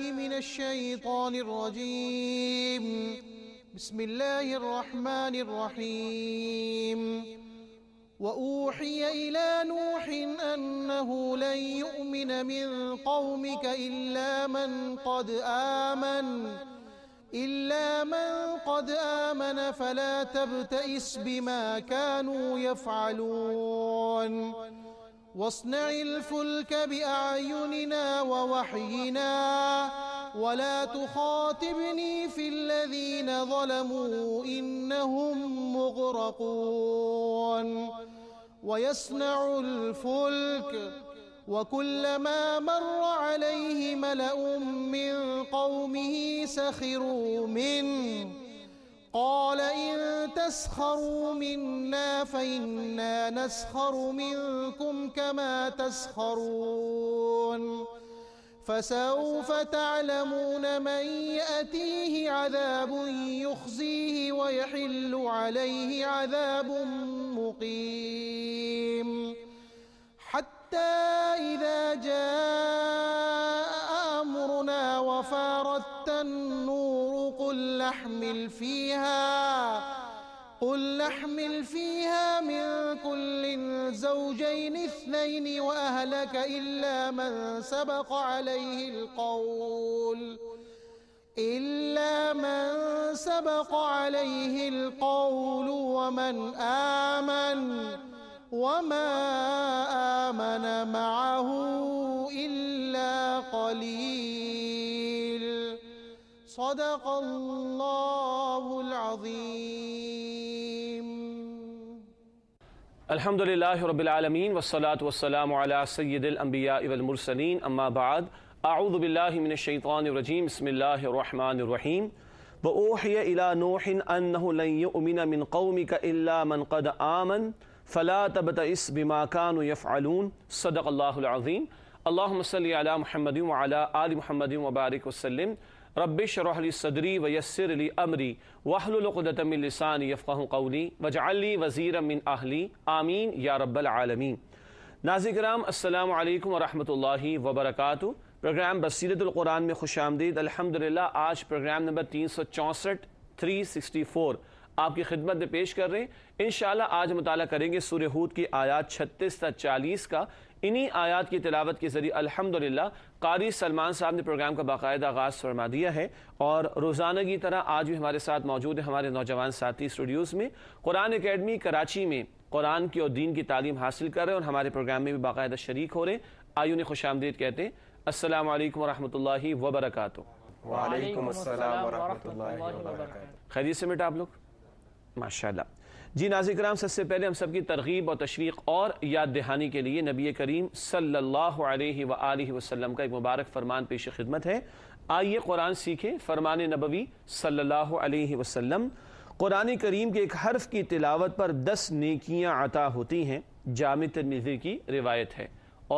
من الشيطان الرجيم بسم الله الرحمن الرحيم وأوحي إلى نوح أنه لن يؤمن من قومك إلا من قد آمن إلا من قد آمن فلا تبتئس بما كانوا يفعلون واصنع الفلك بأعيننا ووحينا ولا تخاطبني في الذين ظلموا إنهم مغرقون ويصنع الفلك وكلما مر عليه ملأ من قومه سخروا منه قال إن تسخروا منا فإنا نسخر منكم كما تسخرون فسوف تعلمون من يأتيه عذاب يخزيه ويحل عليه عذاب مقيم حتى إذا جاء أمرنا وفارت النار نحمل فيها قل نحمل فيها من كل زوجين اثنين وأهلك إلا من سبق عليه القول إلا من سبق عليه القول ومن آمن وما آمن معه إلا قليل صدق الله العظيم الحمد لله رب العالمين والصلاة والسلام على سيد الأنبياء والمرسلين أما بعد أعوذ بالله من الشيطان الرجيم بسم الله الرحمن الرحيم وأوحي إلى نوح أنه لن يؤمن من قومك إلا من قد آمن فلا تبتئس بما كانوا يفعلون صدق الله العظيم اللهم صل على محمد وعلى آل محمد وبارك وسلم rubbish रहली सदरी व यसर अली अमरी वाहलुलक़दतमिलसान यफ़ाह कौली वजाली वज़ीर मिन आहली आमीन या रब्बालमी नाजिक्राम अल्लाम वरहमल वबरक प्रोग्राम बसीरतुल्कुरान में खुश आमदीद अलहमदिल्ला आज प्रोग्राम नंबर तीन सौ चौंसठ थ्री सिक्सटी फोर आपकी खिदमत में पेश कर रहे हैं इन आज मुताल करेंगे सूर्य हूद की आयात छत्तीस तक चालीस का इन्हीं आयात की तिलावत के ज़रिए अल्हम्दुलिल्लाह कारी सलमान साहब ने प्रोग्राम का बाकायदा आगाज़ फरमा दिया है और रोज़ाना की तरह आज भी हमारे साथ मौजूद है हमारे नौजवान साथी स्टूडियोज़ में कुरान अकेडमी कराची में कुरान की और दीन की तालीम हासिल कर रहे हैं और हमारे प्रोग्राम में भी बाकायदा शरीक हो रहे हैं आयु ने खुश आमदीद कहते हैं असल वरहमल वबरक खैरियत से मिटा आप लोग माशाल्लाह जी नाजिक राम सबसे पहले हम सबकी तरगीब और तशवीक और याद दहानी के लिए नबी करीम सल्ला वसलम का एक मुबारक फरमान पेश खिदमत है आइए कुरान सीखें फरमान नबवी सल्लल्लाहु वसलम कुरान करीम के एक हर्फ की तिलावत पर दस नेकियां अता होती हैं जाम तनमीज़ी की रिवायत है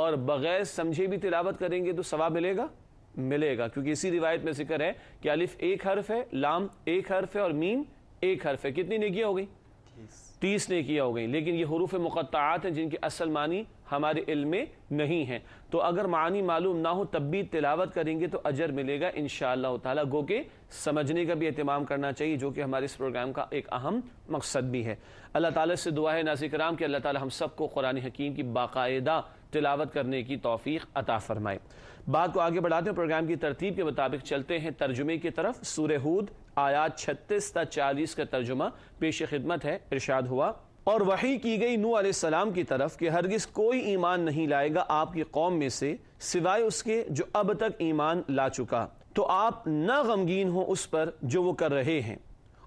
और बग़ैर समझे भी तिलावत करेंगे तो सवा मिलेगा मिलेगा क्योंकि इसी रिवायत में जिक्र है कि अलिफ एक हर्फ है लाम एक हर्फ है और मीम एक हर्फ है कितनी नेकियाँ हो गई तीस किया हो गई लेकिन ये हरूफ मुक़ात हैं जिनकी असल मानी हमारे इल्म में नहीं है तो अगर मानी मालूम ना हो तब भी तिलावत करेंगे तो अजर मिलेगा इन ताला गो के समझने का भी अहतमाम करना चाहिए जो कि हमारे इस प्रोग्राम का एक अहम मकसद भी है अल्लाह ताला से दुआ है नाजिक राम कि अल्लाह ताला हम सबको कुरान हकीम की बाकायदा तिलावत करने की तोफ़ी अता फ़रमाए बात को आगे बढ़ाते हैं प्रोग्राम की तरतीब के मुताबिक चलते हैं तर्जुमे की तरफ सूरहूद आयात छत्तीस चालीस का तर्जुमा पेश खिदमत है इर्शाद हुआ और वही की गई नू सलाम की तरफ कि हरगिज कोई ईमान नहीं लाएगा आपकी कौम में से सिवाय उसके जो अब तक ईमान ला चुका तो आप ना गमगीन हो उस पर जो वो कर रहे हैं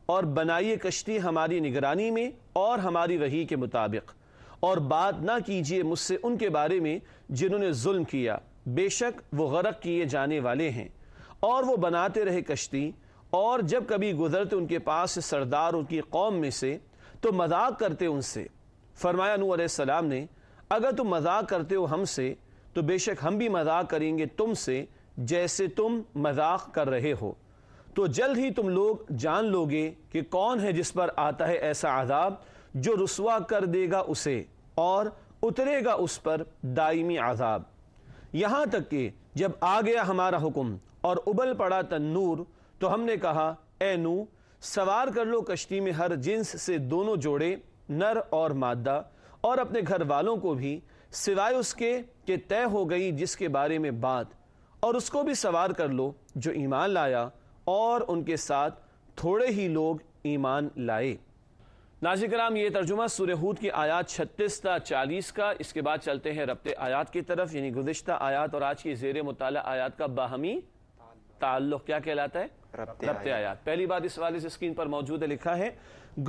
और बनाइए कश्ती हमारी निगरानी में और हमारी वही के मुताबिक और बात ना कीजिए मुझसे उनके बारे में जिन्होंने जुल्म किया बेशक वो गरक किए जाने वाले हैं और वो बनाते रहे कश्ती और जब कभी गुजरते उनके पास सरदार उनकी कौम में से तो मजाक करते उनसे फरमाया नू सलाम ने अगर तुम मजाक करते हो हमसे तो बेशक हम भी मजाक करेंगे तुमसे जैसे तुम मजाक कर रहे हो तो जल्द ही तुम लोग जान लोगे कि कौन है जिस पर आता है ऐसा आज़ाब जो रसुआ कर देगा उसे और उतरेगा उस पर दायमी आज़ाब यहां तक कि जब आ गया हमारा हुक्म और उबल पड़ा तन्नूर तो हमने कहा ए नू सवार कर लो कश्ती में हर जिन्स से दोनों जोड़े नर और मादा और अपने घर वालों को भी सिवाय उसके के तय हो गई जिसके बारे में बात और उसको भी सवार कर लो जो ईमान लाया और उनके साथ थोड़े ही लोग ईमान लाए कराम ये तर्जुमा सुरहूद की आयात छत्तीस था चालीस का इसके बाद चलते हैं रबते आयात की तरफ यानी गुजशत आयात और आज की जेर मुताल आयात का बाहमी ताल्लुक क्या कहलाता है रबते आयात।, आयात पहली बात इस वाले से स्क्रीन पर मौजूद है लिखा है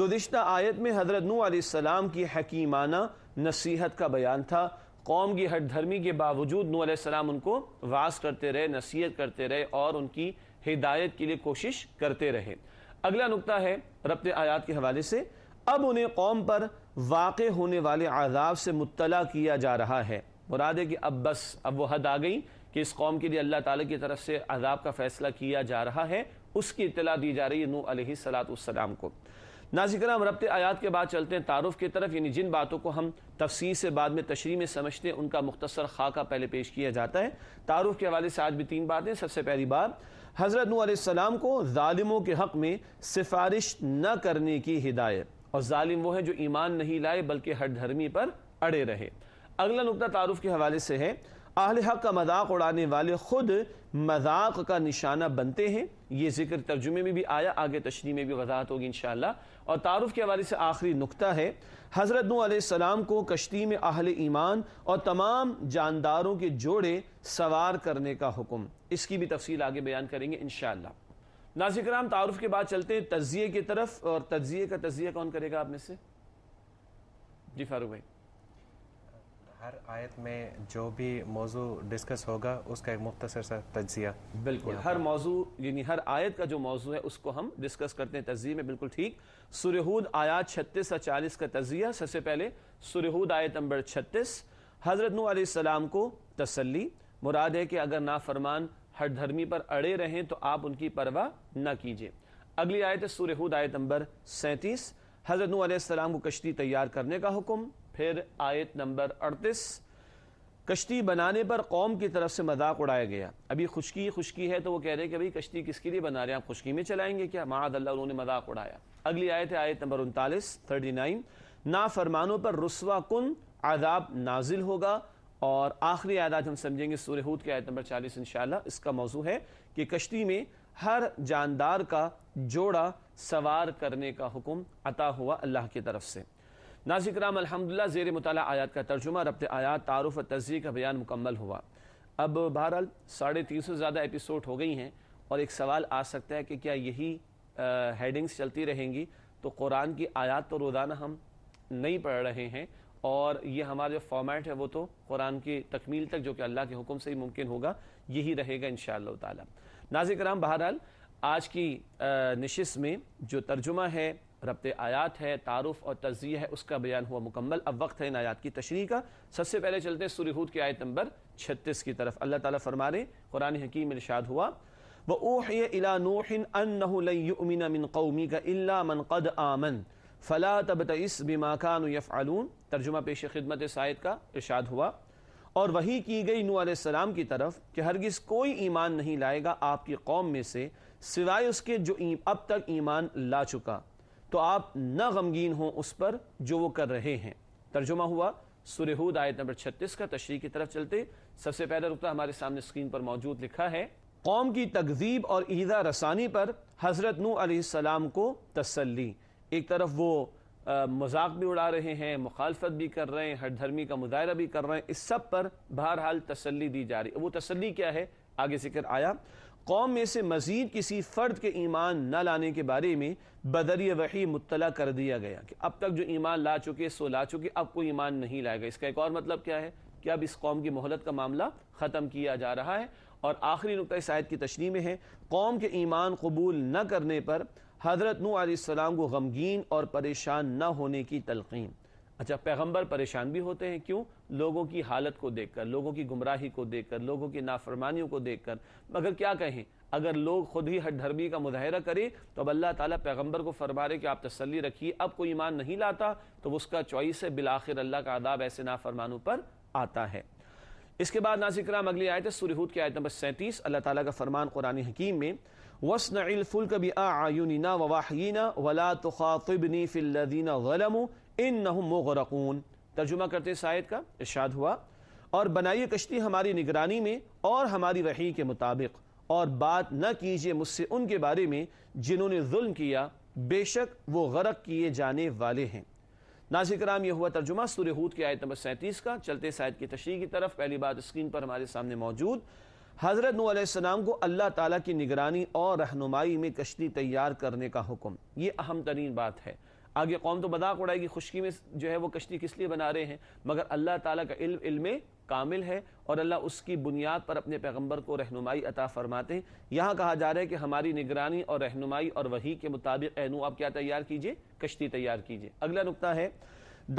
गुजशत आयत में हजरत नू आसम की हकीमाना नसीहत का बयान था कौम की हट धर्मी के बावजूद आसम उनको वास करते रहे नसीहत करते रहे और उनकी हिदायत के लिए कोशिश करते रहे अगला नुकता है रबते आयात के हवाले से अब उन्हें कौम पर वाक़ होने वाले आज़ाब से मुतला किया जा रहा है मुराद है कि अब बस अब वह हद आ गई कि इस कौम के लिए अल्लाह ताला की तरफ से अजाब का फ़ैसला किया जा रहा है उसकी इतला दी जा रही है नू सलातम को नाजिक हम रबत आयात के बाद चलते हैं तारुफ की तरफ यानी जिन बातों को हम तफसीर से बाद में तशरी में समझते हैं उनका मुख्तसर खाका पहले पेश किया जाता है तारुफ के हवाले से आज भी तीन बातें सबसे पहली बात हज़रत नूसम को ालिमों के हक़ में सिफारिश न करने की हिदायत और ालिम वो हैं जो ईमान नहीं लाए बल्कि हर धर्मी पर अड़े रहे अगला नुकता तारुफ के हवाले से है आहल हक का मजाक उड़ाने वाले खुद मजाक का निशाना बनते हैं ये जिक्र तर्जुमे में भी आया आगे तशरी में भी वजाहत होगी इन और तारुफ के हवाले से आखिरी नुकता है हज़रत नूसम को कश्ती में आहल ईमान और तमाम जानदारों के जोड़े सवार करने का हुक्म इसकी भी तफसील आगे बयान करेंगे इन नाजिक राम तारुफ़ के बाद चलते हैं तजिए की तरफ और तजिए का तजिया कौन करेगा आप में से जी फारूक भाई हर आयत में जो भी मौजू डिस्कस होगा उसका एक मुख्तर सा तजिया बिल्कुल हर मौजू यानी हर आयत का जो मौजू है उसको हम डिस्कस करते हैं तजिए में बिल्कुल ठीक सुरहूद आयात छत्तीस और चालीस का तजिया सबसे पहले सुरहूद आयत नंबर छत्तीस हज़रत नू आसम को तसली मुराद है कि अगर नाफरमान हर धर्मी पर अड़े रहें तो आप उनकी परवाह न कीजिए अगली आयत सूरहूद आयत नंबर सैंतीस हज़रत नूसम को कश्ती तैयार करने का हुक्म फिर आयत नंबर अड़तीस कश्ती बनाने पर कौम की तरफ से मजाक उड़ाया गया अभी खुशकी खुशकी है तो वो कह रहे हैं कि भाई कश्ती किसके लिए बना रहे हैं आप खुशकी में चलाएंगे क्या माद अल्लाह उन्होंने मजाक उड़ाया अगली आयत है आयत नंबर उनतालीस थर्टी नाइन ना फरमानों पर रसवा कन आदाब नाजिल होगा और आखिरी आयत आज हम समझेंगे सूर्य हूद की आयत नंबर चालीस इन इसका मौजू है कि कश्ती में हर जानदार का जोड़ा सवार करने का हुक्म अता हुआ अल्लाह की तरफ से नाजिक राम अलहमदिल्ला जेर मताल आयात का तर्जुमा रबत आयात तारफ़ और तजी का बयान मुकम्मल हुआ अब बहरहाल साढ़े तीन सौ ज़्यादा एपिसोड हो गई हैं और एक सवाल आ सकता है कि क्या यही हेडिंग्स चलती रहेंगी तो कुरान की आयात तो रोज़ाना हम नहीं पढ़ रहे हैं और ये हमारा जो फॉर्मेट है वो तो कुरान की तकमील तक जो कि अल्लाह के हुक्म से ही मुमकिन होगा यही रहेगा इन ताला नाजिक राम बहरहाल आज की नशस्त में जो तर्जुमा है रबत आयात है तारफ़ और तजिया है उसका बयान हुआ मुकम्मल अब वक्त है इन आयात की तशरी का सबसे पहले चलते हैं सूर्यहूद की आयत नंबर छत्तीस की तरफ अल्लाह ताला फरमा रहे कुरान हकीम इरशाद हुआ वो ओह इला नोहिन अन नहुमिन कौमी का इला मन कद आमन फ़ला तब तस बीमा खान यफ़ालून तर्जुमा पेश खिदमत सायद का इर्शाद हुआ और वही की गई नू आसम की तरफ कि हरगिज़ कोई ईमान नहीं लाएगा आपकी कौम में से सिवाय उसके जो अब तक ईमान ला चुका तो आप न गमगीन हों उस पर जो वो कर रहे हैं तर्जुमा हुआ सुरहूद आयत नंबर छत्तीस का तशरी की तरफ चलते सबसे पहला रुकता हमारे सामने स्क्रीन पर मौजूद लिखा है कौम की तकजीब और ईदा रसानी पर हज़रत नू आसमाम को तसली एक तरफ वो मजाक भी उड़ा रहे हैं मुखालफत भी कर रहे हैं हर धर्मी का मुजाहरा भी कर रहे हैं इस सब पर बहरहाल तसली दी जा रही है वो तसली क्या है आगे जिक्र आया कौम में से मज़ीद किसी फ़र्द के ईमान न लाने के बारे में बदरी वही मुतला कर दिया गया कि अब तक जो ईमान ला चुके सो ला चुके अब कोई ईमान नहीं लाएगा इसका एक और मतलब क्या है कि अब इस कौम की मोहलत का मामला ख़त्म किया जा रहा है और आखिरी नुकता शायद की तशरी में है कौम के ईमान कबूल न करने पर हज़रत नूसम को गमगीन और परेशान न होने की तलकीन अच्छा पैगम्बर परेशान भी होते हैं क्यों लोगों की हालत को देख कर लोगों की गुमराही को देख कर लोगों की नाफरमानियों को देख कर मगर क्या कहें अगर लोग खुद ही हट हटधर्मी का मुजाहरा करें तो अब अल्लाह ताला पैगंबर को फरमा रहे कि आप तसली रखिए अब कोई ईमान नहीं लाता तो उसका चॉइस है बिल आखिर अल्लाह का आदाब ऐसे नाफरमानों पर आता है इसके बाद नाजिक्राम अगली आयत है की आयत नंबर सैंतीस अल्लाह ताला का फरमान कुरानी हकीम में वसनफुल्क भी आयुनिना ववाहीना वला तो ख़ातबनी फ़िल्लिना गलम इन नगरकून तर्जुमा करते शायद का इर्शाद हुआ और बनाइए कश्ती हमारी निगरानी में और हमारी वही के मुताबिक और बात न कीजिए मुझसे उनके बारे में जिन्होंने जुल्म किया बेशक वो गरक किए जाने वाले हैं नाजिक कराम यह हुआ तर्जुमा सूर्यहूद की आयत नंबर सैंतीस का चलते शायद की तशरी की तरफ पहली बात स्क्रीन पर हमारे सामने मौजूद हज़रत नूसम को अल्लाह ताला की निगरानी और रहनुमाई में कश्ती तैयार करने का हुक्म ये अहम तरीन बात है आगे कौम तो मदाक उड़ाएगी खुशकी में जो है वो कश्ती किस लिए बना रहे हैं मगर अल्लाह ताला का इल्म इल्म कामिल है और अल्लाह उसकी बुनियाद पर अपने पैगम्बर को रहनुमाई अता फरमाते हैं यहाँ कहा जा रहा है कि हमारी निगरानी और रहनुमाई और वही के मुताबिक एनू आप क्या तैयार कीजिए कश्ती तैयार कीजिए अगला नुकता है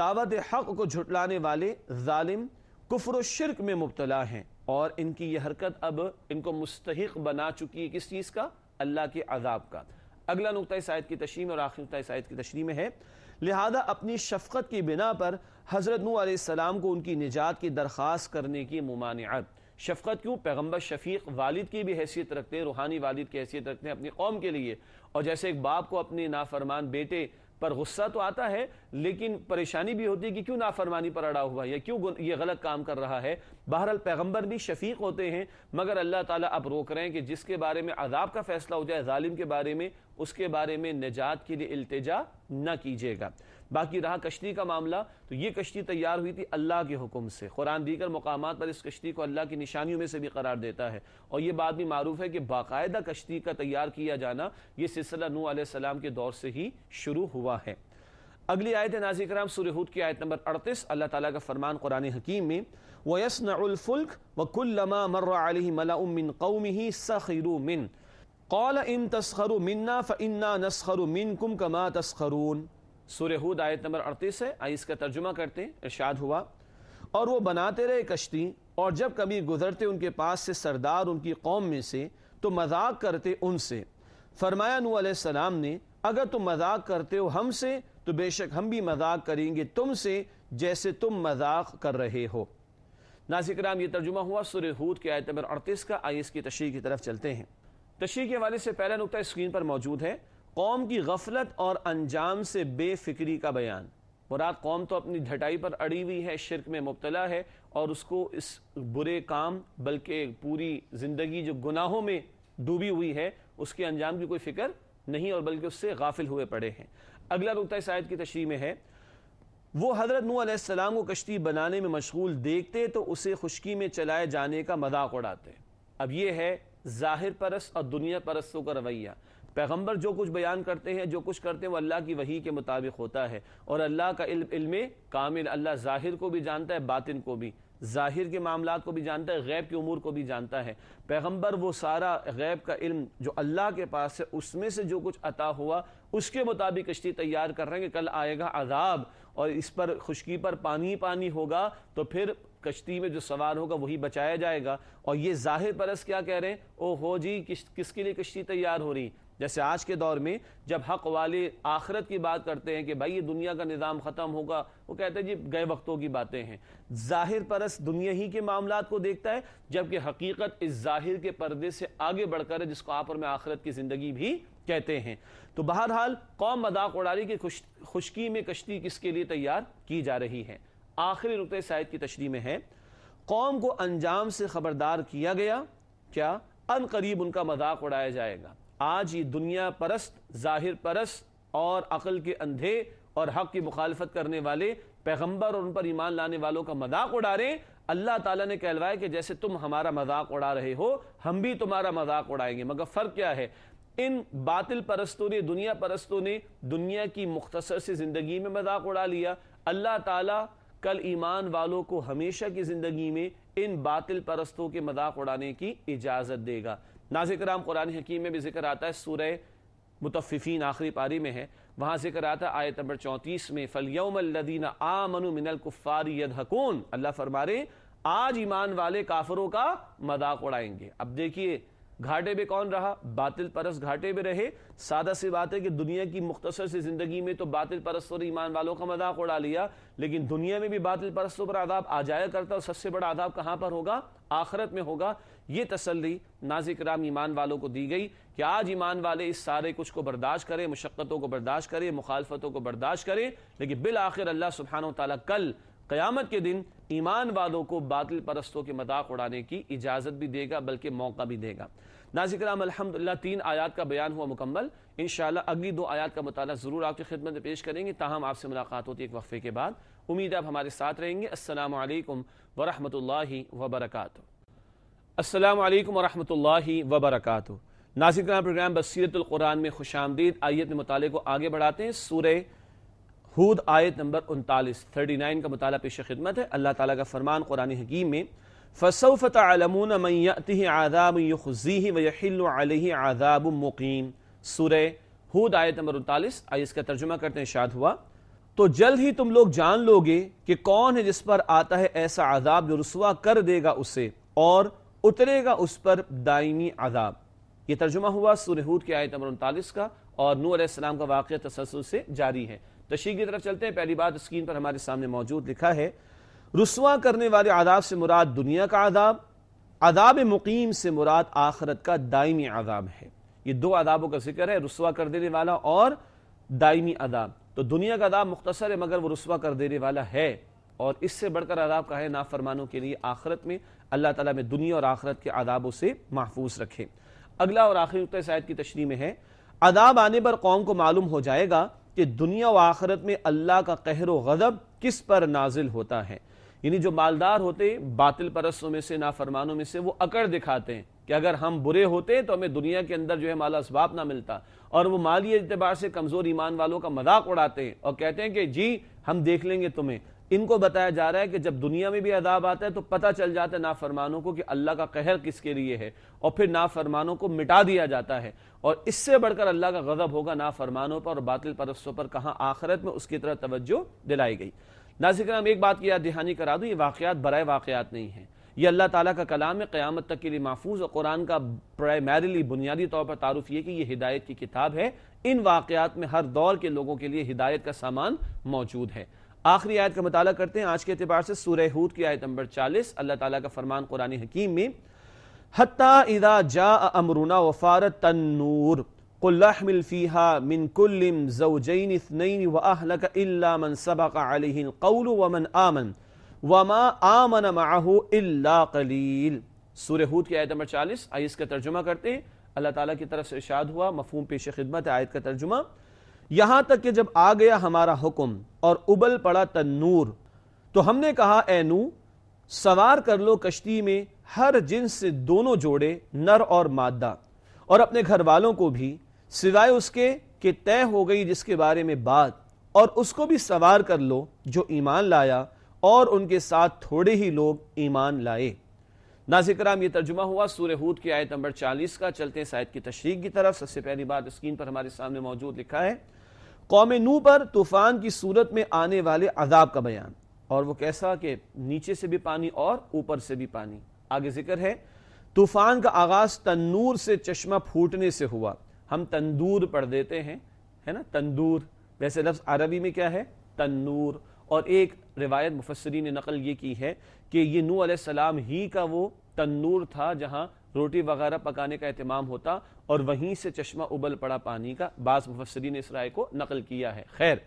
दावत हक़ को झुटलाने वाले ालिम कुफर शिरक में मुबतला हैं और इनकी यह हरकत अब इनको मुस्तक बना चुकी है किस चीज़ का अल्लाह के अजाब का अगला नुकता शायद की तशरी और आखिर नुकता शायद की तशरी में है लिहाजा अपनी शफकत की बिना पर हज़रत नूसम को उनकी निजात की दरख्वास्त करने की ममानियत शफकत क्यों पैगम्बर शफीक वालिद की भी हैसियत रखते हैं रूहानी वालिद की हैसियत रखते हैं अपनी कौम के लिए और जैसे एक बाप को अपने नाफरमान बेटे पर गुस्सा तो आता है लेकिन परेशानी भी होती है कि क्यों नाफरमानी पर अड़ा हुआ है क्यों ये गलत काम कर रहा है बहरहाल पैगंबर भी शफीक होते हैं मगर अल्लाह ताला अब रोक रहे हैं कि जिसके बारे में अजाब का फैसला हो जाए जालिम के बारे में उसके बारे में निजात के लिए अल्तजा न कीजिएगा बाकी रहा कश्ती का मामला तो ये कश्ती तैयार हुई थी अल्लाह के हुक्म से कुरान दीगर मकाम पर इस कश्ती को अल्लाह की निशानियों में से भी करार देता है और ये बात भी मरूफ है कि बाकायदा कश्ती का तैयार किया जाना ये सिलसिला नू आसम के दौर से ही शुरू हुआ है अगली आयत नाजी कराम सुरहूद की आयत नंबर अड़तीस अल्लाह ताला का फरमान कुरान हकीम में वयसनफुल्क وَكُلَّمَا مَرَّ मलाउमिन مَلَأٌ सखिरु قَوْمِهِ سَخِرُوا इन قَالَ إِن تَسْخَرُوا مِنَّا فَإِنَّا मिन مِنْكُمْ كَمَا تَسْخَرُونَ सूर्यहूद आयत नंबर अड़तीस है आई इसका तर्जुमा करते इर्शाद हुआ और वो बनाते रहे कश्ती और जब कभी गुजरते उनके पास से सरदार उनकी कौम में से तो मजाक करते उनसे फरमाया नू सलाम ने अगर तुम मजाक करते हो हमसे तो बेशक हम भी मजाक करेंगे तुमसे जैसे तुम मजाक कर रहे हो नाजिक राम ये तर्जुमा हुआ हूद की आयत नंबर अड़तीस का आई इसकी तशरी की तरफ चलते हैं तशरी के हवाले से पहला नुकता स्क्रीन पर मौजूद है कौम की गफलत और अंजाम से बेफिक्री का बयान मुराद कौम तो अपनी ढटाई पर अड़ी हुई है शिरक में मुबतला है और उसको इस बुरे काम बल्कि पूरी ज़िंदगी जो गुनाहों में डूबी हुई है उसके अंजाम की कोई फिक्र नहीं और बल्कि उससे गाफिल हुए पड़े हैं अगला नुकता शायद की तशरी में है वो हज़रत नूसम को कश्ती बनाने में मशगूल देखते तो उसे खुशकी में चलाए जाने का मजाक उड़ाते अब यह है ज़ाहिर परस और दुनिया परस्तों का रवैया पैगम्बर जो कुछ बयान करते हैं जो कुछ करते हैं वो अल्लाह की वही के मुताबिक होता है और अल्लाह का इल्म कामिल अल्लाह ज़ाहिर को भी जानता है बातिन को भी ज़ाहिर के मामला को भी जानता है गैब के उमूर को भी जानता है पैगम्बर वो सारा गैब का इल्म जो अल्लाह के पास है उसमें से जो कुछ अता हुआ उसके मुताबिक कश्ती तैयार कर रहे हैं कि कल आएगा आदाब और इस पर खुशकी पर पानी पानी होगा तो फिर कश्ती में जो सवार होगा वही बचाया जाएगा और ये ज़ाहिर परस क्या कह रहे हैं ओ हो जी किस किसके लिए कश्ती तैयार हो रही जैसे आज के दौर में जब हक वाले आखिरत की बात करते हैं कि भाई ये दुनिया का निज़ाम ख़त्म होगा वो कहते हैं जी गए वक्तों की बातें हैं ज़ाहिर परस दुनिया ही के मामला को देखता है जबकि हकीकत इस ज़ाहिर के पर्दे से आगे बढ़कर है जिसको आप और मैं आखिरत की ज़िंदगी भी कहते हैं तो बहरहाल कौम मदाक उड़ारी की खुश खुशकी में कश्ती किसके लिए तैयार की जा रही है आखिरी नुक़ शायद की तशरी में है कौम को अंजाम से ख़बरदार किया गया क्या अन करीब उनका मजाक उड़ाया जाएगा आज ये दुनिया परस्त जाहिर परस्त और अकल के अंधे और हक की मुखालफत करने वाले पैगंबर और उन पर ईमान लाने वालों का मजाक उड़ा रहे अल्लाह ताला ने कहलवाया कि जैसे तुम हमारा मजाक उड़ा रहे हो हम भी तुम्हारा मजाक उड़ाएंगे मगर फ़र्क क्या है इन बातिल परस्तों ने दुनिया परस्तों ने दुनिया की मुख्तसर से ज़िंदगी में मजाक उड़ा लिया अल्लाह ताला कल ईमान वालों को हमेशा की ज़िंदगी में इन बातिल परस्तों के मजाक उड़ाने की इजाज़त देगा नाजिक राम कुरान हकीम में भी जिक्र आता है सूर्य मुतफ़ीन आखिरी पारी में है वहाँ जिक्र आता है आयत नंबर चौंतीस में फलियमदीन आमनु मिनल कुफ़ार हकून अल्लाह फरमा रहे आज ईमान वाले काफरों का मदाक उड़ाएंगे अब देखिए घाटे में कौन रहा बातिल परस घाटे में रहे सादा सी बात है कि दुनिया की मुख्तसर सी जिंदगी में तो बातिल परस्तों ने ईमान वालों का मजाक उड़ा लिया लेकिन दुनिया में भी बातिल परस्तों पर आदाब आ जाया करता और सबसे बड़ा आदाब कहां पर होगा आखरत में होगा ये तसली नाजिक राम ईमान वालों को दी गई कि आज ईमान वाले इस सारे कुछ को बर्दाश्त करें मुशक्क़तों को बर्दाश्त करें मुखालफतों को बर्दाश्त करें लेकिन बिल आखिर अल्लाह सुबहान ताली कल क़यामत के दिन ईमान वालों को बातिल परस्तों के मदाक उड़ाने की इजाज़त भी देगा बल्कि मौका भी देगा नाजिक राम अलहमदिल्ला तीन आयात का बयान हुआ मुकम्मल इन अगली दो आयात का मताल ज़रूर आपकी खिदमत में पेश करेंगे ताहम आपसे मुलाकात होती है एक वक्फ़े के बाद उम्मीद आप हमारे साथ रहेंगे असल वरहमल वबरकू अस्सलाम वालेकुम वरहमतुल्लाहि वबरकातु नाजिक प्रोग्राम बसीरतुल्कुरान में खुश आमदीद आयत मताले को आगे बढ़ाते हैं सूर हूद आयत नंबर उनतालीस थर्टी नाइन का मताल पेश खिदमत है अल्लाह ताली का फरमान कुरान हकीम में फ़सौफ़ तलमून मैती आदाब युजी वही आदाब मुकीम सूर हूद आयत नंबर उनतालीस आइए इसका तर्जुमा करते हैं शाद हुआ तो जल्द ही तुम लोग जान लोगे कि कौन है जिस पर आता है ऐसा आजाब जो रसवा कर देगा उसे और उतरेगा उस पर दायमी अजाब यह तर्जुमा हुआ सूरहूद की आयत नंबर उनतालीस का और नूर इस्लाम का वाक्य तसलसल से जारी है तशी की तरफ चलते हैं पहली बात स्क्रीन पर हमारे सामने मौजूद लिखा है रसुआ करने वाले आदाब से मुराद दुनिया का आदाब आदाब मुकीम से मुराद आखरत का दायमी आदाब है ये दो आदाबों का जिक्र है रसुआ कर देने वाला और दायमी आदाब तो दुनिया का आदाब मुख्तसर है मगर वो रसुआ कर देने वाला है और इससे बढ़कर आदाब का है नाफरमानों के लिए आखरत में अल्लाह ताला में दुनिया और आखरत के आदाबों से महफूज रखें अगला और आखिरी उत्तर शायद की तशरी में है आदाब आने पर कौम को मालूम हो जाएगा कि दुनिया व आखरत में अल्लाह का कहर गज़ब किस पर नाजिल होता है यानी जो मालदार होते बातिल परसों में से नाफरमानों में से वो अकड़ दिखाते हैं कि अगर हम बुरे होते तो हमें दुनिया के अंदर जो है माला इसबाब ना मिलता और वो माली एतबार से कमज़ोर ईमान वालों का मजाक उड़ाते हैं और कहते हैं कि जी हम देख लेंगे तुम्हें इनको बताया जा रहा है कि जब दुनिया में भी अदाब आता है तो पता चल जाता है नाफरमानों को कि अल्लाह का कहर किसके लिए है और फिर नाफरमानों को मिटा दिया जाता है और इससे बढ़कर अल्लाह का गजब होगा नाफरमानों पर और बातिल परस्तों पर कहा आखिरत में उसकी तरह तवज्जो दिलाई गई नाजिक्र हम एक बात की याद दिहानी करा दू ये वाक़ात बर वाक़ात नहीं है ये अल्लाह ताला का कलाम है क़्यामत तक के लिए महफूज और कुरान का प्राइमरीली बुनियादी तौर पर तारुफ ये कि यह हिदायत की किताब है इन वाकयात में हर दौर के लोगों के लिए हिदायत का सामान मौजूद है आखिरी आयत का मताल करते हैं आज के अतबार से सूर्य हूद की आयत नंबर चालीस अल्लाह ताला का फरमान कुरानी हकीम में हत्ता इदा जा अमरुना वफार तन्नूर कुल्लाहमिल फ़ीहा मिन कुल्लिम जौजैन व अहलक इल्ला मन सबक अलैहि व मन आमन व मा आमन इल्ला कलील सूरह हूद की आयत नंबर आइए इसका तर्जुमा करते हैं अल्लाह ताला की तरफ से इरशाद हुआ मफहूम पेश खिदमत आयत का तर्जुमा यहां तक कि जब आ गया हमारा हुक्म और उबल पड़ा तन्नूर तो हमने कहा एनू सवार कर लो कश्ती में हर जिन से दोनों जोड़े नर और मादा और अपने घर वालों को भी सिवाय उसके कि तय हो गई जिसके बारे में बात और उसको भी सवार कर लो जो ईमान लाया और उनके साथ थोड़े ही लोग ईमान लाए नाजिक कराम ये तर्जुमा हुआ सूर्य हूद की आयत नंबर चालीस का चलते हैं शायद की तशरी की तरफ सबसे पहली बात स्क्रीन पर हमारे सामने मौजूद लिखा है कौम नू पर तूफान की सूरत में आने वाले अजाब का बयान और वो कैसा कि नीचे से भी पानी और ऊपर से भी पानी आगे जिक्र है तूफान का आगाज तंदूर से चश्मा फूटने से हुआ हम तंदूर पढ़ देते हैं है ना तंदूर वैसे लफ्ज अरबी में क्या है तन्नूर और एक रिवायत मुफसरी ने नकल ये की है कि ये नू आसम ही का वो तन्नूर था जहाँ रोटी वगैरह पकाने का अहतमाम होता और वहीं से चश्मा उबल पड़ा पानी का बास मुफसरी ने इस राय को नकल किया है खैर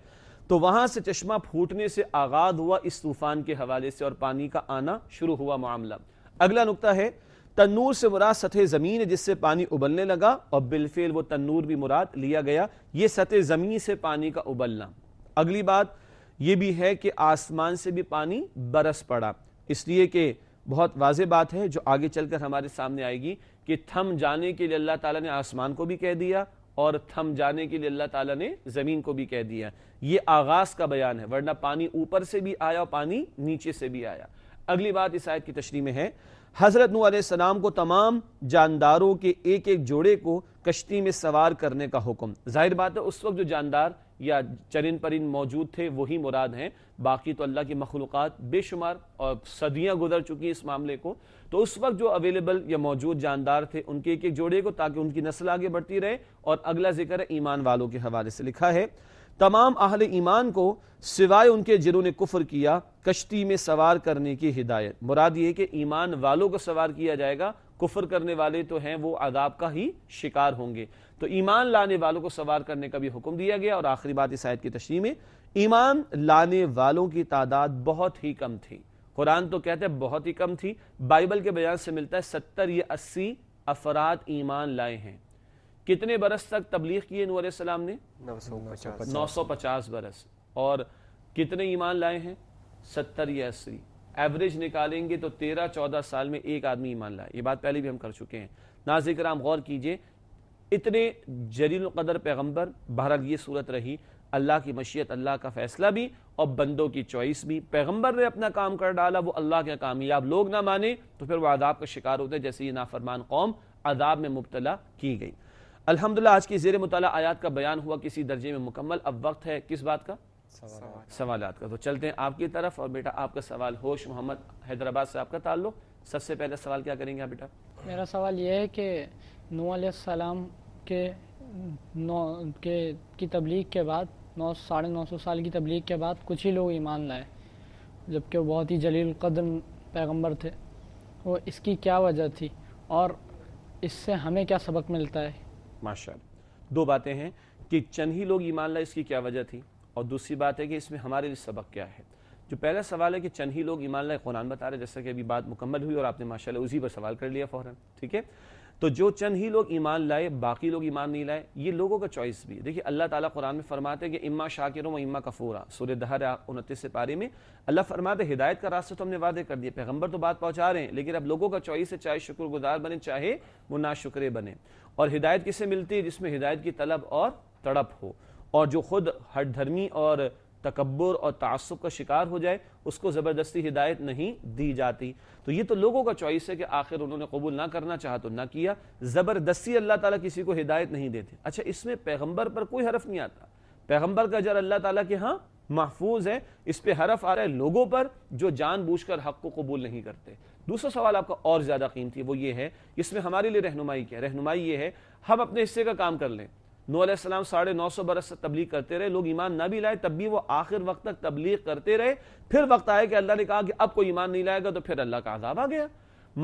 तो वहां से चश्मा फूटने से आगाद हुआ इस तूफान के हवाले से और पानी का आना शुरू हुआ मामला अगला नुकता है तन्नूर से मुराद सतह ज़मीन है जिससे पानी उबलने लगा और बिलफेल वो तन्नूर भी मुराद लिया गया ये सतह ज़मीन से पानी का उबलना अगली बात ये भी है कि आसमान से भी पानी बरस पड़ा इसलिए कि बहुत वाज बात है जो आगे चलकर हमारे सामने आएगी कि थम जाने के लिए अल्लाह ताला ने आसमान को भी कह दिया और थम जाने के लिए अल्लाह ताला ने ज़मीन को भी कह दिया ये आगाज़ का बयान है वरना पानी ऊपर से भी आया और पानी नीचे से भी आया अगली बात इस आयत की तशरी में है हज़रत नूसम को तमाम जानदारों के एक एक जोड़े को कश्ती में सवार करने का हुक्म जाहिर बात है उस वक्त जो जानदार या चरिन परिन मौजूद थे वही मुराद हैं बाकी तो अल्लाह की मखलूक़ बेशुमार और सदियां गुजर चुकी इस मामले को तो उस वक्त जो अवेलेबल या मौजूद जानदार थे उनके एक एक जोड़े को ताकि उनकी नस्ल आगे बढ़ती रहे और अगला जिक्र ईमान वालों के हवाले से लिखा है तमाम अहल ईमान को सिवाय उनके जिन्होंने कुफर किया कश्ती में सवार करने की हिदायत मुराद ये कि ईमान वालों को सवार किया जाएगा कुफर करने वाले तो हैं वो आदाब का ही शिकार होंगे तो ईमान लाने वालों को सवार करने का भी हुक्म दिया गया और आखिरी बात इस आयत की तशरी में ईमान लाने वालों की तादाद बहुत ही कम थी कुरान तो कहते हैं बहुत ही कम थी बाइबल के बयान से मिलता है सत्तर या अस्सी अफराद ईमान लाए हैं कितने बरस तक तबलीग किए नूर सलाम ने नौ सौ पचास बरस और कितने ईमान लाए हैं सत्तर या अस्सी एवरेज निकालेंगे तो तेरह चौदह साल में एक आदमी ईमान लाए ये बात पहले भी हम कर चुके हैं नाजिक राम गौर कीजिए इतने जरील कदर पैगम्बर बहरहाल ये सूरत रही अल्लाह की मशीयत अल्लाह का फैसला भी और बंदों की चॉइस भी पैगंबर ने अपना काम कर डाला वो अल्लाह के कामयाब लोग ना माने तो फिर वह आदाब का शिकार होते हैं जैसे ये नाफरमान कौम आदाब में मुबतला की गई अलहमदिल्ला आज की जेर मुताल आयात का बयान हुआ किसी दर्जे में मुकम्मल अब वक्त है किस बात का सवाल का तो चलते हैं आपकी तरफ और बेटा आपका सवाल होश मोहम्मद हैदराबाद से आपका ताल्लुक़ सबसे पहले सवाल क्या करेंगे आप बेटा मेरा सवाल यह है कि नू के नौ के की तबलीग के बाद नौ साढ़े नौ सौ साल की तबलीग के बाद कुछ ही लोग ईमान लाए जबकि वो बहुत ही जलील कदम पैगंबर थे वो इसकी क्या वजह थी और इससे हमें क्या सबक मिलता है माशा दो बातें हैं कि चंद ही लोग ईमान लाए इसकी क्या वजह थी और दूसरी बात है कि इसमें हमारे लिए सबक क्या है जो पहला सवाल है कि चंद ही लोग ईमान लाए कुरान बता रहे जैसा कि अभी बात मुकम्मल हुई और आपने माशाल्लाह उसी पर सवाल कर लिया फ़ौरन ठीक है तो जो चंद ही लोग ईमान लाए बाकी लोग ईमान नहीं लाए ये लोगों का चॉइस भी है देखिए अल्लाह ताला कुरान में फरमाते हैं कि इम्मा शाकिर व इम्मा कफूरा सूर्य दहर उनतीस से पारे में अल्लाह फरमाते हिदायत का रास्ता तो हमने वादे कर दिए पैगंबर तो बात पहुंचा रहे हैं लेकिन अब लोगों का चॉइस है चाहे शुक्र गुजार बने चाहे वो ना शुक्र बने और हिदायत किसे मिलती है जिसमें हिदायत की तलब और तड़प हो और जो खुद हटधर्मी और तकबर और तसब का शिकार हो जाए उसको ज़बरदस्ती हिदायत नहीं दी जाती तो ये तो लोगों का चॉइस है कि आखिर उन्होंने कबूल ना करना चाहा तो ना किया ज़बरदस्ती अल्लाह ताला किसी को हिदायत नहीं देते अच्छा इसमें पैगंबर पर कोई हरफ नहीं आता पैगंबर का जर अल्लाह ताला के यहाँ महफूज है इस पर हरफ आ रहा है लोगों पर जो कर हक को कबूल नहीं करते दूसरा सवाल आपका और ज़्यादा कीमती वो ये है इसमें हमारे लिए रहनुमाई क्या है रहनुमाई ये है हम अपने हिस्से का काम कर लें नू आसम साढ़े नौ सौ बरस से तबलीग करते रहे लोग ईमान ना भी लाए तब भी वो आखिर वक्त तक तबलीग करते रहे फिर वक्त आया कि अल्लाह ने कहा कि अब कोई ईमान नहीं लाएगा तो फिर अल्लाह का आजाब आ गया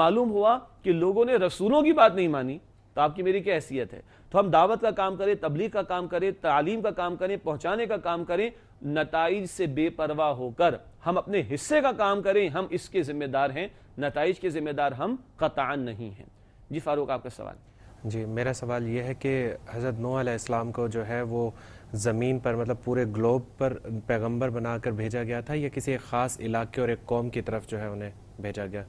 मालूम हुआ कि लोगों ने रसूलों की बात नहीं मानी तो आपकी मेरी क्या हैसियत है तो हम दावत का काम करें तबलीग का काम करें तालीम का काम करें पहुंचाने का काम करें नतज से बेपरवाह होकर हम अपने हिस्से का काम करें हम इसके जिम्मेदार हैं नतज के जिम्मेदार हम कतान नहीं हैं जी फारूक आपका सवाल जी मेरा सवाल यह है कि हज़रत नू इस्लाम को जो है वो ज़मीन पर मतलब पूरे ग्लोब पर पैगंबर बनाकर भेजा गया था या किसी एक ख़ास इलाके और एक कौम की तरफ जो है उन्हें भेजा गया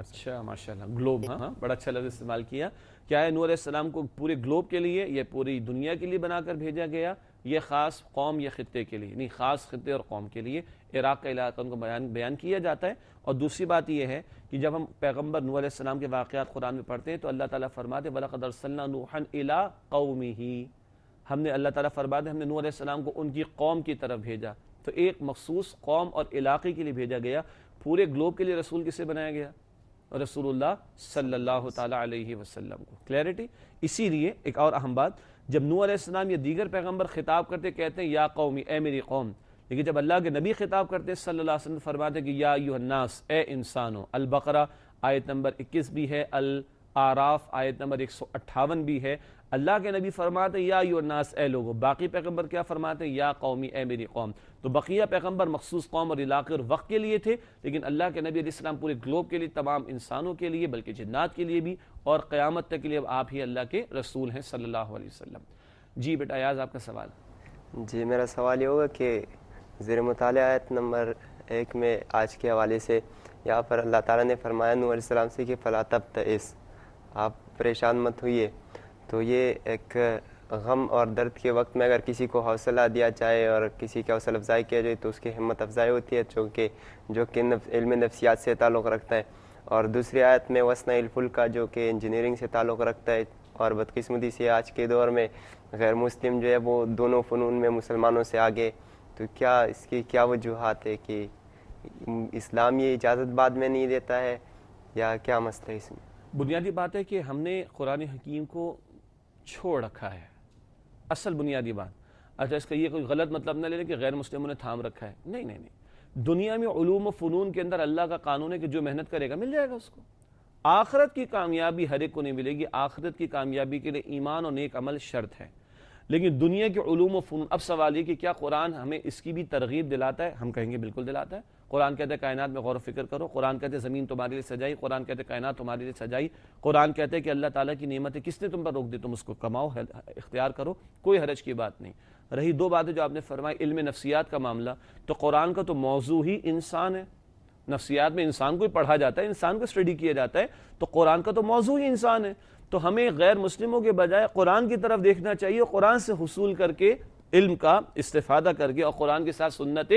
अच्छा माशाल्लाह ग्लोब हाँ हाँ बड़ा अच्छा लफ्ज़ इस्तेमाल किया क्या है नू आसमाम को पूरे ग्लोब के लिए या पूरी दुनिया के लिए बनाकर भेजा गया ये ख़ास कौम या ख़त्े के लिए नहीं ख़ास ख़त्े और कौम के लिए इराक़ का इलाका उनको बयान बयान किया जाता है और दूसरी बात यह है कि जब हम पैगम्बर नूसम के वाक़ात कुरान में पढ़ते हैं तो अल्लाह ताली फरमाते वलकदरसल्ला नूहन इला कौमी ही हमने अल्लाह ताली फरमाते हमने नू आसमाम को उनकी कौम की तरफ भेजा तो एक मखसूस कौम और इलाके के लिए भेजा गया पूरे ग्लोब के लिए रसूल किसे बनाया गया रसूल सल्लल्लाहु अलैहि को क्लैरिटी इसीलिए एक और अहम बात जब नू आसमाम या दीगर पैगम्बर खिताब करते कहते हैं या कौमी ए मेरी कौम लेकिन जब अल्लाह के नबी खिताब करते हैं सल्ला फरमाते हैं कि या यूहन्नास ए इंसानो अलबकर आयत नंबर इक्कीस भी है अल आराफ आयत नंबर एक सौ अट्ठावन भी है अल्लाह के नबी फरमाते हैं या यो नास ए लोगो बाकी पैगम्बर क्या फरमाते हैं या कौमी ए मेरी कौम तो बकिया पैगम्बर मखसूस कौम और इलाके और वक्त के लिए थे लेकिन अल्लाह के नबी इस्लाम पूरे ग्लोब के लिए तमाम इंसानों के लिए बल्कि जन्नात के लिए भी और क़्यामत तक के लिए आप ही अल्लाह के रसूल हैं सल्ला वसम जी बेटा याज आपका सवाल जी मेरा सवाल ये होगा कि ज़ेर मताल आयत नंबर एक में आज के हवाले से यहाँ पर अल्लाह ताला ने फरमाया नूसम से कि फ़ला तब तस आप परेशान मत होइए तो ये एक गम और दर्द के वक्त में अगर किसी को हौसला दिया जाए और किसी की हौसला अफजाई किया जाए तो उसकी हिम्मत अफजाई होती है चूँकि जो कि इल्म नफसियात से ताल्लुक़ रखता है और दूसरी आयत में वसना इलफुल का जो कि इंजीनियरिंग से ताल्लुक़ रखता है और बदकस्मती से आज के दौर में गैर मुस्लिम जो है वो दोनों फ़नून में मुसलमानों से आगे तो क्या इसकी क्या वजूहत है कि इस्लाम ये इजाज़त बाद में नहीं देता है या क्या मसला है इसमें बुनियादी बात है कि हमने कुरान हकीम को छोड़ रखा है असल बुनियादी बात अच्छा इसका ये कोई गलत मतलब ना लेने कि गैर मुस्लिमों ने थाम रखा है नहीं नहीं नहीं दुनिया में ूम फ़नून के अंदर अल्लाह का कानून है कि जो मेहनत करेगा मिल जाएगा उसको आखरत की कामयाबी हर एक को नहीं मिलेगी आखरत की कामयाबी के लिए ईमान और नेक अमल शर्त है लेकिन दुनिया के ूम फ़नून अब सवाल ये कि क्या कुरान हमें इसकी भी तरगीब दिलाता है हम कहेंगे बिल्कुल दिलाता है कुरान कहते हैं कायनात में गौर फिक्र करो कुरान कहते हैं ज़मीन तुम्हारे लिए सजाई कुरान कहते हैं कायनात तुम्हारे लिए सजाई कुरान कहते हैं कि अल्लाह ताला की नियमतें किसने तुम पर रोक दी तुम उसको कमाओ इख्तियार करो कोई हरज की बात नहीं रही दो बातें जो आपने फरमाई इल्म नफसियात का मामला तो कुरान का तो मौजू ही इंसान है नफसियात में इंसान को ही पढ़ा जाता है इंसान को स्टडी किया जाता है तो कुरान का तो मौजू ही इंसान है तो हमें गैर मुस्लिमों के बजाय कुरान की तरफ देखना चाहिए कुरान से हसूल करके इल्म का इस्तेफादा करके और कुरान के साथ सुन्नत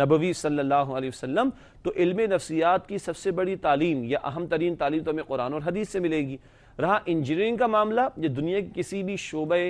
नबवी सल्लल्लाहु अलैहि वसल्लम तो इल्म नफसियात की सबसे बड़ी तालीम या अहम तरीन तालीम तो हमें कुरान और हदीस से मिलेगी रहा इंजीनियरिंग का मामला ये दुनिया के किसी भी शोबे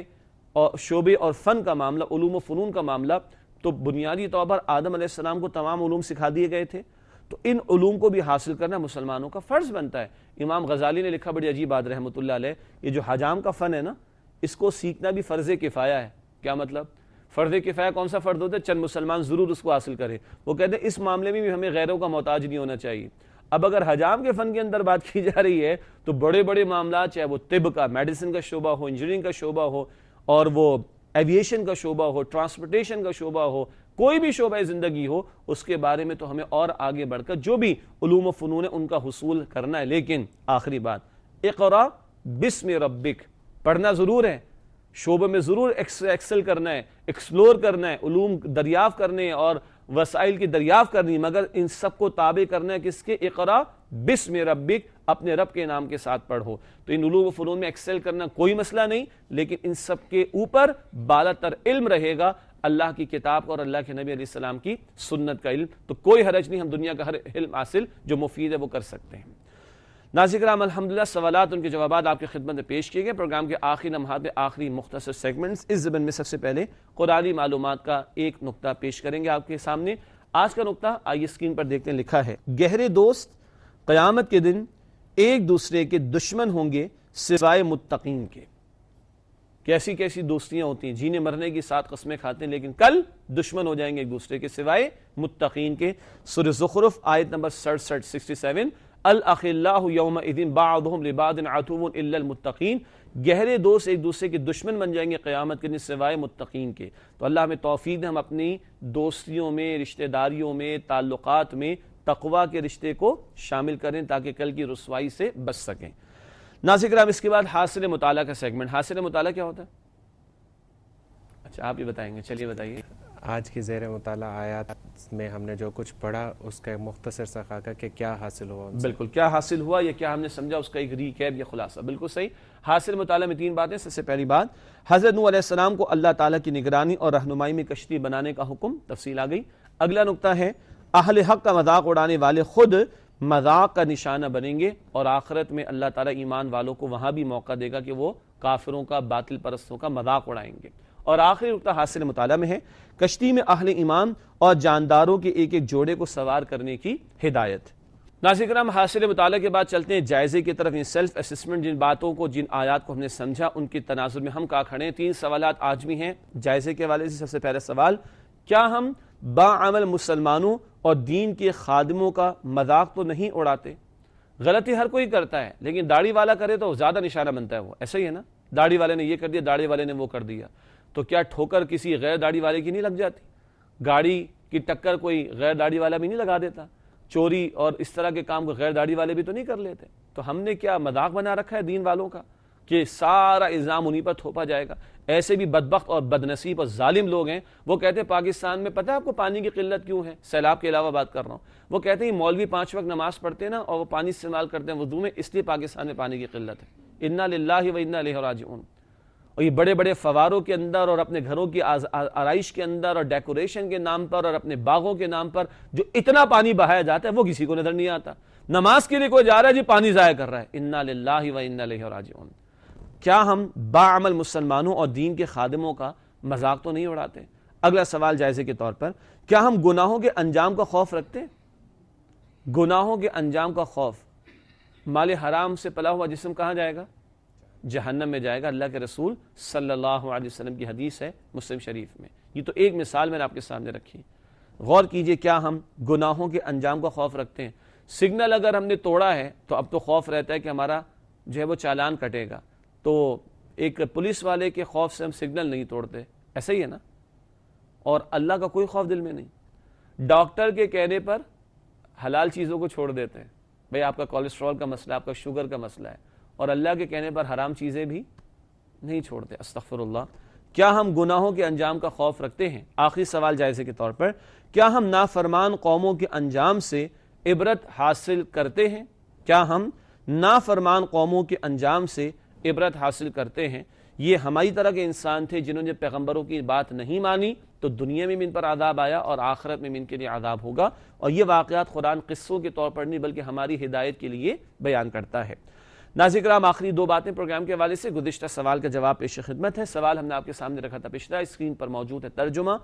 और शोबे और फ़न का मामला ूम फ़नून का मामला तो बुनियादी तौर पर आदम आसमाम को तमाम ूम सिखा दिए गए थे तो इन उलूम को भी हासिल करना मुसलमानों का फ़र्ज़ बनता है इमाम गजाली ने लिखा बड़ी अजीब बात रहमत ये जो हजाम का फ़न है ना इसको सीखना भी फ़र्ज़ किफ़ाया है क्या मतलब फ़र्ज़ किफ़ाया कौन सा फ़र्ज़ होता है चंद मुसलमान ज़रूर उसको हासिल करें वो कहते हैं इस मामले में भी हमें गैरों का मोहताज नहीं होना चाहिए अब अगर हजाम के फ़न के अंदर बात की जा रही है तो बड़े बड़े मामला चाहे वो तिब का मेडिसिन का शोबा हो इंजीनियरिंग का शोबा हो और वो एविएशन का शोबा हो ट्रांसपोर्टेशन का शोबा हो कोई भी शोबा ज़िंदगी हो उसके बारे में तो हमें और आगे बढ़कर जो भी ूम फ़नून है उनका हसूल करना है लेकिन आखिरी बात इकरा बिसम रबिक पढ़ना ज़रूर है शोबे में ज़रूर एक्सेल करना है एक्सप्लोर करना है ूम दरियाफ़ करने और वसाइल की दरियाफ करनी मगर इन सबको ताबे करना है किसके इकरा बिसम रबिक अपने रब के नाम के साथ पढ़ो तो इन उलूम फ़नून में एक्सेल करना कोई मसला नहीं लेकिन इन सब के ऊपर बाला तर इल्म रहेगा अल्लाह की किताब और अल्लाह के नबी अलैहिस्सलाम की सुन्नत का इल्म तो कोई हरज नहीं हम दुनिया का हर इल्म हासिल जो मुफीद है वो कर सकते हैं नाजिक राम अलहमदिल्ला सवालत उनके जवाब आपकी खिदमत में पेश किए गए प्रोग्राम के आखिरी लम्हा में आखिरी मुख्तर सेगमेंट्स इस जबन में सबसे पहले कुरानी मालूम का एक नुकता पेश करेंगे आपके सामने आज का नुकता आइए स्क्रीन पर देखते हैं लिखा है गहरे दोस्त क़यामत के दिन एक दूसरे के दुश्मन होंगे सिवाय मुतकीन के कैसी कैसी दोस्तियां होती हैं जीने मरने की सात कस्में खाते हैं लेकिन कल दुश्मन हो जाएंगे एक दूसरे के सिवाय मुतकीन के सुर जुखरुफ आयत नंबर सड़सठ सिक्सटी सेवन अल्लाबादिन गहरे दोस्त एक दूसरे के दुश्मन बन जाएंगे क़्यामत के सिवाय मुतकीन के तो अल्लाह हमें तोफ़ी हम अपनी दोस्तियों में रिश्तेदारियों में ताल्लुक़ात में तकवा के रिश्ते को शामिल करें ताकि कल की रसवाई से बच सकें नाजिक राम इसके बाद हासिल मुताला का सेगमेंट हासिल मुताला क्या होता है अच्छा आप ही बताएंगे चलिए बताइए आज की जेर मुताल आयात में हमने जो कुछ पढ़ा उसका एक मुख्तर सा खाका कि क्या हासिल हुआ बिल्कुल क्या हासिल हुआ या क्या हमने समझा उसका एक रिकैब या खुलासा बिल्कुल सही हासिल मुताल में तीन बातें सबसे पहली बात हज़रत नूसम को अल्लाह ताला की निगरानी और रहनुमाई में कश्ती बनाने का हुक्म तफसील आ गई अगला नुकता है अहल हक का मजाक उड़ाने वाले खुद मजाक का निशाना बनेंगे और आखिरत में अल्लाह ताला ईमान वालों को वहां भी मौका देगा कि वो काफिरों का बातिल परस्तों का मजाक उड़ाएंगे और आखिरी रुकता हासिल मुताल में है कश्ती में आहले ईमान और जानदारों के एक एक जोड़े को सवार करने की हिदायत नाजिक्राम हासिल मुताल के बाद चलते हैं जायजे की तरफ सेल्फ असमेंट जिन बातों को जिन आयात को हमने समझा उनके तनाजुर में हम कहा खड़े तीन सवाल आज भी हैं जायजे के हवाले से सबसे पहला सवाल क्या हम बामल मुसलमानों और दीन के खादमों का मजाक तो नहीं उड़ाते गलती हर कोई करता है लेकिन दाढ़ी वाला करे तो ज़्यादा निशाना बनता है वो ऐसा ही है ना दाढ़ी वाले ने यह कर दिया दाढ़ी वाले ने वो कर दिया तो क्या ठोकर किसी गैर दाढ़ी वाले की नहीं लग जाती गाड़ी की टक्कर कोई गैर दाढ़ी वाला भी नहीं लगा देता चोरी और इस तरह के काम को गैर दाढ़ी वाले भी तो नहीं कर लेते तो हमने क्या मजाक बना रखा है दीन वालों का कि सारा इल्ज़ाम उन्हीं पर थोपा जाएगा ऐसे भी बदबक और बदनसीब और ालिम लोग हैं वो कहते हैं पाकिस्तान में पता है आपको पानी की किल्लत क्यों है सैलाब के अलावा बात कर रहा हूँ वो कहते हैं मौलवी पाँच वक्त नमाज़ पढ़ते हैं ना और वो पानी इस्तेमाल करते हैं वो में इसलिए पाकिस्तान में पानी की किल्लत है इन्ना लाला व इन्ना लहराज और ये बड़े बड़े फवारों के अंदर और अपने घरों की आरइश के अंदर और डेकोरेशन के नाम पर और अपने बागों के नाम पर जो इतना पानी बहाया जाता है वो किसी को नज़र नहीं आता नमाज के लिए कोई जा रहा है जी पानी ज़ाया कर रहा है इन्ना लाला व इन्ना लहराज क्या हम बामल मुसलमानों और दीन के खादमों का मजाक तो नहीं उड़ाते अगला सवाल जायजे के तौर पर क्या हम गुनाहों के अंजाम का खौफ रखते गुनाहों के अंजाम का खौफ माल हराम से पला हुआ जिसम कहाँ जाएगा जहन्नम में जाएगा अल्लाह के रसूल सल्लल्लाहु अलैहि वसल्लम की हदीस है मुस्लिम शरीफ में ये तो एक मिसाल मैंने आपके सामने रखी गौर कीजिए क्या हम गुनाहों के अंजाम का खौफ रखते हैं सिग्नल अगर हमने तोड़ा है तो अब तो खौफ रहता है कि हमारा जो है वो चालान कटेगा तो एक पुलिस वाले के खौफ से हम सिग्नल नहीं तोड़ते ऐसा ही है ना और अल्लाह का कोई खौफ दिल में नहीं डॉक्टर के कहने पर हलाल चीज़ों को छोड़ देते हैं भाई आपका कोलेस्ट्रॉल का मसला आपका शुगर का मसला है और अल्लाह के कहने पर हराम चीज़ें भी नहीं छोड़ते अस्तफ़र क्या हम गुनाहों के अंजाम का खौफ रखते हैं आखिरी सवाल जायजे के तौर पर क्या हम नाफरमान कौमों के अंजाम से इबरत हासिल करते हैं क्या हम नाफरमान कौमों के अंजाम से इबरत हासिल करते हैं ये हमारी तरह के इंसान थे जिन्होंने पैगम्बरों की बात नहीं मानी तो दुनिया में भी इन पर आदाब आया और आखिरत में भी इनके लिए आदाब होगा और ये वाकयात कुरान किस्सों के तौर पर नहीं बल्कि हमारी हिदायत के लिए बयान करता है नाजिक्राम आखिरी दो बातें प्रोग्राम के हवाले से गुजशत सवाल का जवाब पेश खिदमत है सवाल हमने आपके सामने रखा था पिछड़ा स्क्रीन पर मौजूद है तर्जुमा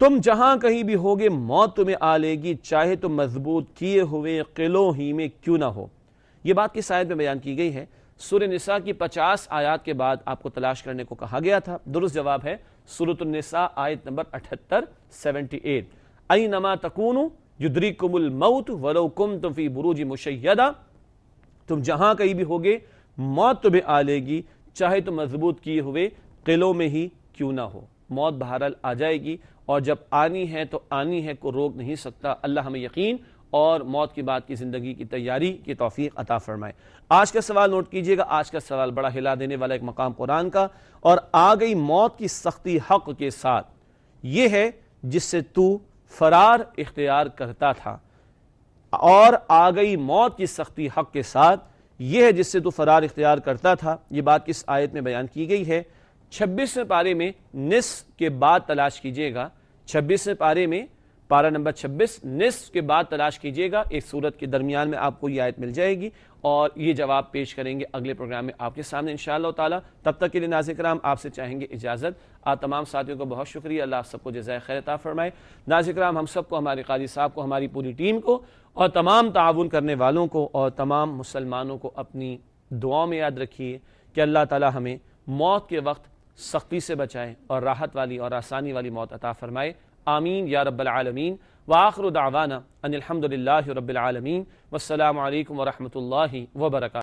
तुम जहां कहीं भी होगे मौत तुम्हें आ लेगी चाहे तुम मजबूत किए हुए किलो ही में क्यों ना हो यह बात किस आयत में बयान की गई है सूर्य निसा की पचास आयात के बाद आपको तलाश करने को कहा गया था दुरुस्त जवाब है सूरतनिसा आयत नंबर अठहत्तर सेवेंटी एट आई नमा तकून युद्री कुमुल मऊत वलो कुम तुफी बुरूजी मुशैदा तुम जहां कहीं भी होगे मौत तुम्हें आ लेगी चाहे तुम मजबूत किए हुए किलों में ही क्यों ना हो मौत बहरल आ जाएगी और जब आनी है तो आनी है को रोक नहीं सकता अल्लाह हमें यकीन और मौत के बाद की ज़िंदगी की तैयारी की तोफ़ी अता फरमाए आज का सवाल नोट कीजिएगा आज का सवाल बड़ा हिला देने वाला एक मकाम कुरान का और आ गई मौत की सख्ती हक के साथ यह है जिससे तू फरार इख्तियार करता था और आ गई मौत की सख्ती हक के साथ यह है जिससे तू फरार इख्तियार करता था यह बात किस आयत में बयान की गई है छब्बीसवें पारे में निस के बाद तलाश कीजिएगा छब्बीसवें पारे में पारा नंबर 26 निसफ के बाद तलाश कीजिएगा एक सूरत के दरमियान में आपको ये आयत मिल जाएगी और ये जवाब पेश करेंगे अगले प्रोग्राम में आपके सामने इन ताला तब तक के लिए नाजिक कराम आपसे चाहेंगे इजाज़त आप तमाम साथियों को बहुत शुक्रिया अल्लाह सबको जजाय खैरता फरमाए नाजिक राम हम सबको हमारे काजी साहब को हमारी पूरी टीम को और तमाम ताउन करने वालों को और तमाम मुसलमानों को अपनी दुआ में याद रखिए कि अल्लाह ताला हमें मौत के वक्त सख्ती से बचाएं और राहत वाली और आसानी वाली मौत अता फरमाए आमीन या रब्बालमीन वाखर दावाना अनिलहमदिल्ला रब्बालमीन वालकम वरहमल वर्का